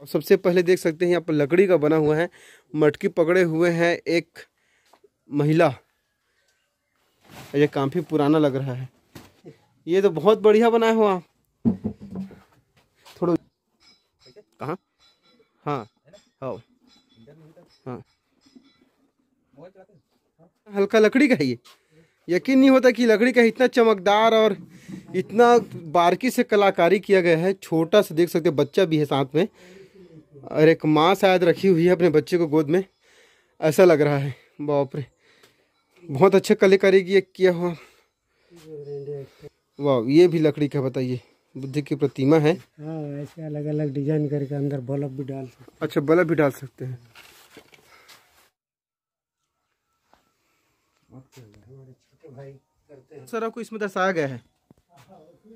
और सबसे पहले देख सकते हैं यहाँ पर लकड़ी का बना हुआ है मटकी पकड़े हुए हैं एक महिला ये काफ़ी पुराना लग रहा है ये तो बहुत बढ़िया बनाया हुआ थोड़ा कहाँ हाँ हाँ हाँ हल्का लकड़ी का है ये यकीन नहीं होता कि लकड़ी का इतना चमकदार और इतना बारीकी से कलाकारी किया गया है छोटा सा देख सकते बच्चा भी है साथ में और एक माँ शायद रखी हुई है अपने बच्चे को गोद में ऐसा लग रहा है बाप रे बहुत अच्छे करेगी की किया हुआ वाह ये भी लकड़ी का बताइए बुद्ध की प्रतिमा है हाँ, ऐसे अलग अलग डिजाइन करके अंदर बल्ब भी डाल सकते अच्छा बल्ब भी डाल सकते हैं सर को इसमें दर्शाया गया है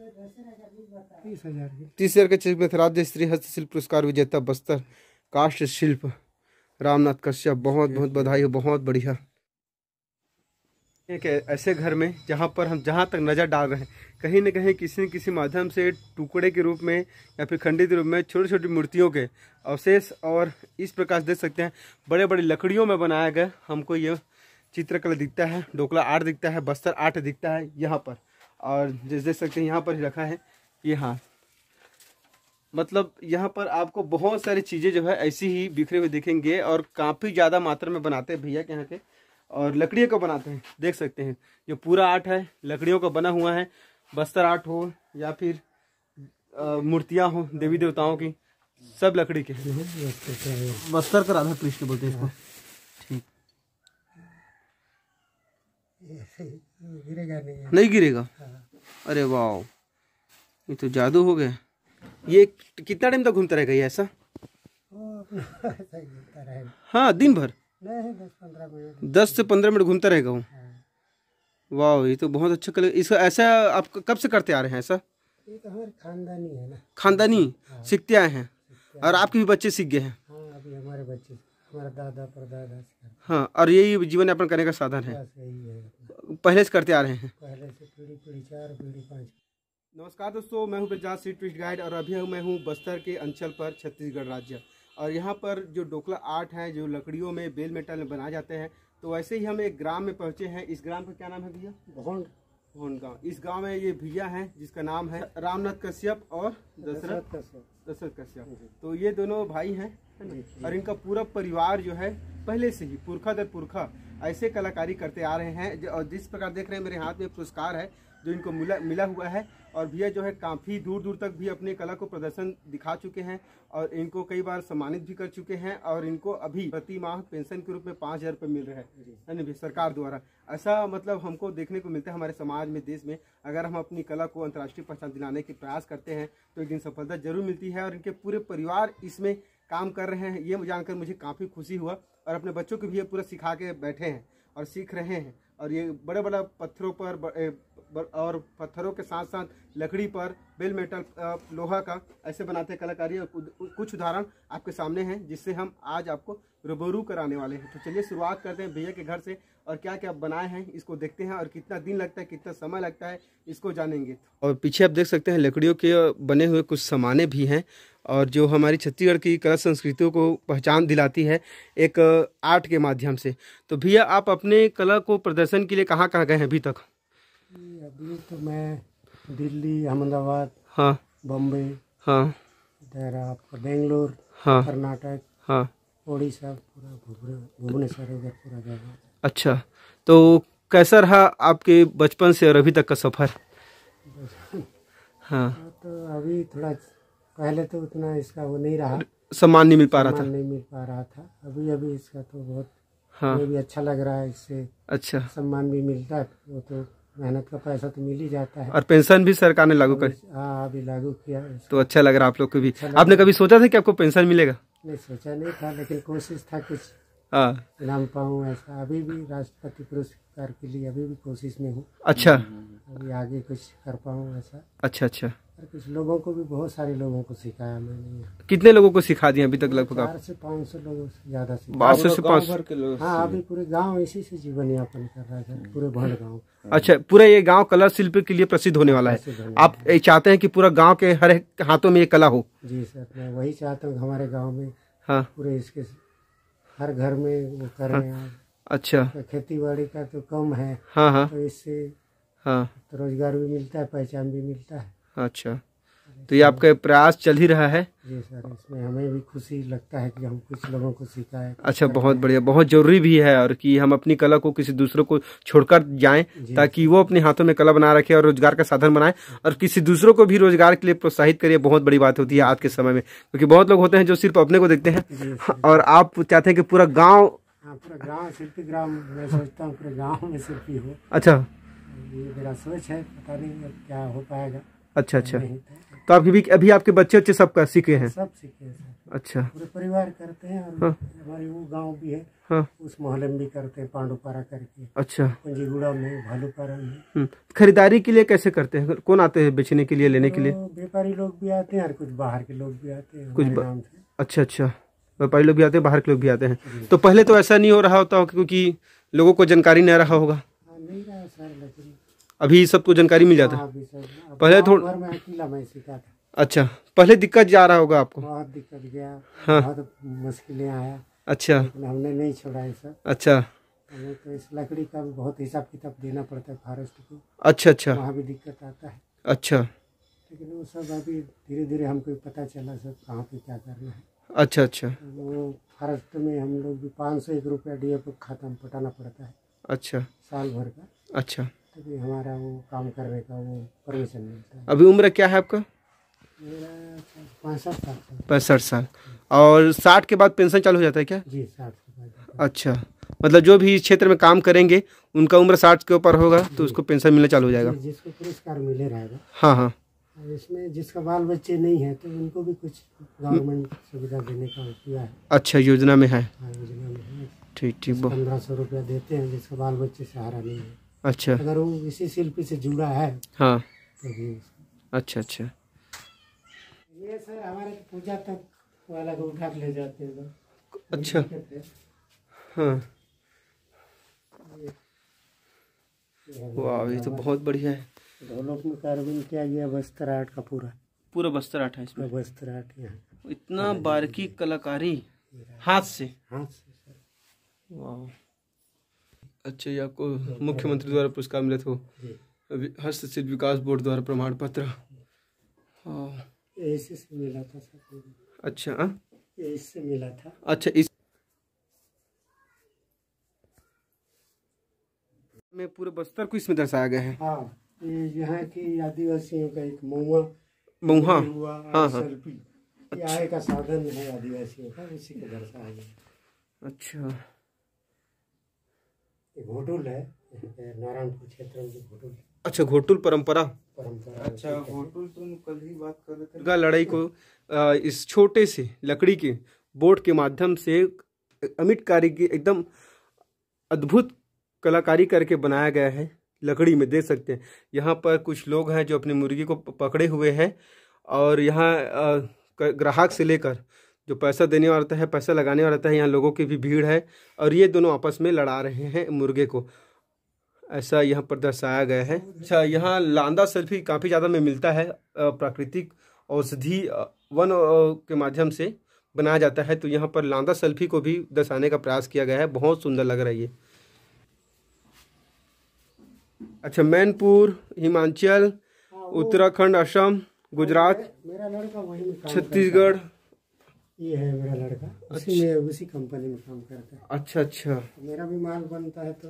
तीस हजार के चेक में थे राज्य स्त्री हस्तशिल्प पुरस्कार विजेता बस्तर काष्ट शिल्प रामनाथ कश्यप बहुत बहुत बधाई हो बहुत बढ़िया एक ऐसे घर में जहाँ पर हम जहाँ तक नज़र डाल रहे हैं कहीं ना कहीं किसी न किसी माध्यम से टुकड़े के रूप में या फिर खंडित रूप में छोटी छोटी मूर्तियों के अवशेष और इस प्रकार देख सकते हैं बड़े बड़े लकड़ियों में बनाया गया हमको ये चित्रकला दिखता है डोकला आर्ट दिखता है बस्तर आर्ट दिखता है यहाँ पर और जैसे देख सकते हैं यहाँ पर ही रखा है ये हाँ मतलब यहाँ पर आपको बहुत सारी चीज़ें जो है ऐसी ही बिखरे हुए दिखेंगे और काफ़ी ज़्यादा मात्रा में बनाते हैं भैया के यहाँ के और लकड़ियों को बनाते हैं देख सकते हैं जो पूरा आर्ट है लकड़ियों का बना हुआ है बस्तर आर्ट हो या फिर मूर्तियाँ हो देवी देवताओं की सब लकड़ी के बस्तर का राधा कृष्ण बोलते हैं इसको ठीक गिरेगा नहीं गिरेगा हाँ। अरे वाह ये तो जादू हो गया ये कितना टाइम तक घूमता रहेगा ये ऐसा हाँ दिन भर दस से पंद्रह मिनट घूमता रहेगा वो वाह ये तो बहुत अच्छा कलर इसका ऐसा आप कब से करते आ रहे हैं ऐसा तो खानदानी है ना खानदानी हाँ। सीखते आए हैं और आपके भी बच्चे सीख गए हैं हाँ अभी हमारे बच्चे हमारा दादा परदादा हाँ और यही जीवन यापन करने का साधन है पहले से करते आ रहे हैं पहले से पीढ़ी चार पीढ़ी पाँच नमस्कार दोस्तों मैं हूं प्रजात सी टूरिस्ट गाइड और अभी मैं हूं बस्तर के अंचल पर छत्तीसगढ़ राज्य और यहां पर जो डोकला आर्ट है जो लकड़ियों में बेल मेटल में बनाए जाते हैं तो वैसे ही हम एक ग्राम में पहुंचे हैं इस ग्राम का क्या नाम है भैया भोंड भोंड गाँव इस गाँव में ये भैया है जिसका नाम है रामनाथ कश्यप और दशरथ दशरथ कश्यप तो ये दोनों भाई हैं और इनका पूरा परिवार जो है पहले से ही पुरखा दर पुरखा ऐसे कलाकारी करते आ रहे हैं और जिस प्रकार देख रहे हैं मेरे हाथ में पुरस्कार है जो इनको मिला मिला हुआ है और भैया जो है काफ़ी दूर दूर तक भी अपने कला को प्रदर्शन दिखा चुके हैं और इनको कई बार सम्मानित भी कर चुके हैं और इनको अभी प्रति माह पेंशन के रूप में पाँच हज़ार रुपये मिल रहे है नहीं सरकार द्वारा ऐसा मतलब हमको देखने को मिलता है हमारे समाज में देश में अगर हम अपनी कला को अंतर्राष्ट्रीय पहचान दिलाने के प्रयास करते हैं तो एक दिन सफलता जरूर मिलती है और इनके पूरे परिवार इसमें काम कर रहे हैं ये जानकर मुझे काफ़ी खुशी हुआ और अपने बच्चों को भी ये पूरा सिखा के बैठे हैं और सीख रहे हैं और ये बड़े बड़े पत्थरों पर और पत्थरों के साथ साथ लकड़ी पर बेल मेटल लोहा का ऐसे बनाते कलाकारी और कुछ उदाहरण आपके सामने हैं जिससे हम आज आपको रूबरू कराने वाले हैं तो चलिए शुरुआत करते हैं भैया के घर से और क्या क्या बनाए हैं इसको देखते हैं और कितना दिन लगता है कितना समय लगता है इसको जानेंगे और पीछे आप देख सकते हैं लकड़ियों के बने हुए कुछ सामाने भी हैं और जो हमारी छत्तीसगढ़ की कला संस्कृतियों को पहचान दिलाती है एक आर्ट के माध्यम से तो भैया आप अपने कला को प्रदर्शन के लिए कहाँ कहाँ गए हैं अभी तक अभी तो मैं दिल्ली अहमदाबाद हाँ बम्बई हाँ आपका बेंगलोर हाँ कर्नाटक हाँ उड़ीसा पूरा भुवनेश्वर उधर पूरा जगह अच्छा तो कैसा रहा आपके बचपन से और अभी तक का सफर हाँ तो अभी थोड़ा पहले तो उतना इसका वो नहीं रहा सम्मान नहीं मिल पा रहा था नहीं मिल पा रहा था अभी अभी इसका तो बहुत हाँ भी अच्छा लग रहा है इससे अच्छा सम्मान भी मिलता है वो तो मेहनत का पैसा तो मिल ही जाता है और पेंशन भी सरकार ने लागू कर अभी हाँ, लागू किया तो अच्छा लग रहा आप लोग को भी अच्छा आपने कभी सोचा था कि आपको पेंशन मिलेगा नहीं सोचा नहीं था लेकिन कोशिश था कुछ हाँ। इनाम पाऊँ ऐसा अभी भी राष्ट्रपति पुरस्कार के लिए अभी भी कोशिश में हूँ अच्छा अभी आगे कुछ कर पाऊँ ऐसा अच्छा अच्छा तो कुछ लोगों को भी बहुत सारे लोगों को सिखाया मैंने कितने लोगों को सिखा दिया अभी तक लगभग चार से पाँच सौ लोगों से ज्यादा बारह सौ से पाँच सौ के लोग हाँ अभी पूरे गांव इसी से जीवन यापन कर रहा है पूरे भर गांव अच्छा पूरा ये गांव कला शिल्प के लिए प्रसिद्ध होने वाला है आप चाहते हैं कि पूरा गांव के हर हाथों में ये कला हो जी सर मैं वही चाहता हूँ हमारे गाँव में हाँ पूरे इसके हर घर में वो कर रहे हाँ। हैं अच्छा तो खेती बाड़ी का तो कम है हाँ हाँ तो इससे हाँ तो रोजगार भी मिलता है पहचान भी मिलता है अच्छा तो ये आपका प्रयास चल ही रहा है जी सर इसमें हमें भी खुशी लगता है कि हम कुछ लोगों को सिखाए अच्छा बहुत बढ़िया बहुत जरूरी भी है और कि हम अपनी कला को किसी दूसरों को छोड़कर जाएं ताकि वो अपने हाथों में कला बना रखे और रोजगार का साधन बनाए और किसी दूसरों को भी रोजगार के लिए प्रोत्साहित करिए बहुत बड़ी बात होती है आज के समय में क्योंकि बहुत लोग होते हैं जो सिर्फ अपने को देखते हैं और आप चाहते हैं कि पूरा गाँव हाँ, पूरा गाँव सिर्फ ग्राम मैं सोचता हूँ पूरे गाँव में शिल्पी हो अच्छा ये मेरा सोच है पता नहीं क्या हो पाएगा अच्छा अच्छा तो आपके भी अभी आपके बच्चे बच्चे का सीखे हैं सब सीखे हैं अच्छा पूरे परिवार करते हैं और हाँ। हमारे वो गांव भी है हाँ। उस मोहल्ले में भी करते हैं पांडुपारा करके अच्छा पंजीगुड़ा में भालूपारा में हम्म। खरीदारी के लिए कैसे करते हैं कौन आते हैं बेचने के लिए लेने तो के लिए व्यापारी लोग भी आते हैं और कुछ बाहर के लोग भी आते हैं कुछ अच्छा अच्छा व्यापारी लोग भी आते हैं बाहर के लोग भी आते हैं तो पहले तो ऐसा नहीं हो रहा होता क्योंकि लोगों को जानकारी नहीं रहा होगा हाँ, नहीं रहा सर अभी सबको जानकारी मिल जाता है हाँ, पहले थोड़ा अच्छा पहले दिक्कत जा रहा होगा आपको बहुत दिक्कत गया हाँ बहुत मुश्किलें आया अच्छा हमने नहीं छोड़ा है सर अच्छा तो इस लकड़ी का भी बहुत हिसाब किताब देना पड़ता है फॉरेस्ट को अच्छा अच्छा वहाँ भी दिक्कत आता है अच्छा लेकिन वो सब अभी धीरे धीरे हमको पता चला सर कहाँ पे क्या करना है अच्छा अच्छा वो फॉरेस्ट में हम लोग भी पाँच सौ एक रुपया डी ए खाता में पटाना पड़ता है अच्छा साल भर का अच्छा अभी हमारा वो काम करने का वो परमिशन मिलता है अभी उम्र क्या है आपका पैंसठ साल पैंसठ साल और साठ के बाद पेंशन चालू हो जाता है क्या जी साठ अच्छा मतलब जो भी इस क्षेत्र में काम करेंगे उनका उम्र साठ के ऊपर होगा तो उसको पेंशन मिलना चालू हो जाएगा जिसको पुरस्कार मिले रहेगा हाँ हाँ इसमें जिसका बाल बच्चे नहीं है तो उनको भी कुछ गवर्नमेंट सुविधा देने का किया है अच्छा योजना में है हाँ, योजना में है ठीक ठीक पंद्रह सौ रुपया देते हैं जिसका बाल बच्चे सहारा नहीं है अच्छा अगर वो इसी शिल्पी से जुड़ा है हाँ तो अच्छा अच्छा ये सर हमारे पूजा तक वाला को उठा ले जाते हैं अच्छा हाँ वाह ये तो बहुत बढ़िया है दोनों में कार्विंग किया गया बस्तर आर्ट का पूरा पूरा बस्तर आर्ट है इसमें बस्तर आर्ट इतना बारीकी कलाकारी हाथ से हाथ से वाह अच्छे ये आपको हाँ, हाँ। मुख्यमंत्री द्वारा पुरस्कार मिले थे अभी हस्तशिल्प विकास बोर्ड द्वारा प्रमाण पत्र ऐसे हाँ। से मिला था अच्छा मिला था अच्छा इस में पूरे बस्तर को इसमें दर्शाया गया है हाँ यहाँ की आदिवासियों का एक महुआ महुआ हुआ हाँ, हाँ। अच्छा। का साधन है आदिवासियों का इसी को दर्शाया गया अच्छा घोटुल है नारायणपुर क्षेत्र में घोटुल अच्छा घोटुल परंपरा परंपरा अच्छा घोटुल तुम तो कल ही बात कर रहे थे लड़ाई को इस छोटे से लकड़ी के बोर्ड के माध्यम से अमित कारी की एकदम अद्भुत कलाकारी करके बनाया गया है लकड़ी में देख सकते हैं यहाँ पर कुछ लोग हैं जो अपनी मुर्गी को पकड़े हुए हैं और यहाँ ग्राहक से लेकर जो पैसा देने वाला रहता है पैसा लगाने वाला रहता है यहाँ लोगों की भी भीड़ है और ये दोनों आपस में लड़ा रहे हैं मुर्गे को ऐसा यहाँ पर दर्शाया गया है अच्छा यहाँ लांदा सेल्फी काफ़ी ज़्यादा में मिलता है प्राकृतिक औषधि वन के माध्यम से बनाया जाता है तो यहाँ पर लांदा सेल्फी को भी दर्शाने का प्रयास किया गया है बहुत सुंदर लग रहा है ये अच्छा मैनपुर हिमाचल हाँ, उत्तराखंड असम गुजरात छत्तीसगढ़ ये है मेरा लड़का अच्छा। उसी में उसी कंपनी में काम करता है अच्छा अच्छा मेरा भी माल बनता है तो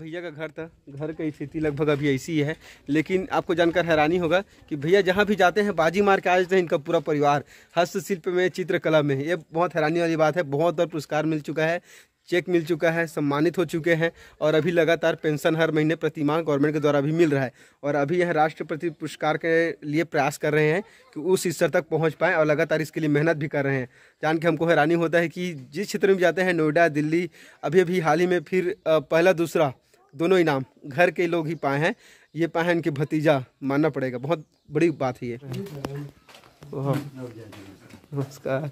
भैया का घर था घर की स्थिति लगभग अभी ऐसी है लेकिन आपको जानकर हैरानी होगा कि भैया जहाँ भी जाते हैं बाजी मार के आ जाते हैं इनका पूरा परिवार हस्तशिल्प में चित्रकला में ये बहुत हैरानी वाली बात है बहुत बार पुरस्कार मिल चुका है चेक मिल चुका है सम्मानित हो चुके हैं और अभी लगातार पेंशन हर महीने प्रतिमाह गवर्नमेंट के द्वारा भी मिल रहा है और अभी यह राष्ट्रपति पुरस्कार के लिए प्रयास कर रहे हैं कि उस स्तर तक पहुंच पाएँ और लगातार इसके लिए मेहनत भी कर रहे हैं जान के हमको हैरानी होता है कि जिस क्षेत्र में जाते हैं नोएडा दिल्ली अभी अभी हाल ही में फिर पहला दूसरा दोनों इनाम घर के लोग ही पाए हैं ये पाए हैं इनके भतीजा मानना पड़ेगा बहुत बड़ी बात है ये नमस्कार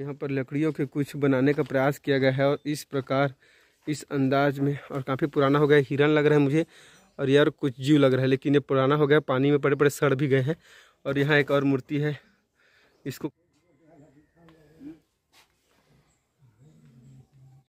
यहाँ पर लकड़ियों के कुछ बनाने का प्रयास किया गया है और इस प्रकार इस अंदाज में और काफ़ी पुराना हो गया हिरन लग रहा है मुझे और यार कुछ जीव लग रहा है लेकिन ये पुराना हो गया पानी में बड़े बड़े सड़ भी गए हैं और यहाँ एक और मूर्ति है इसको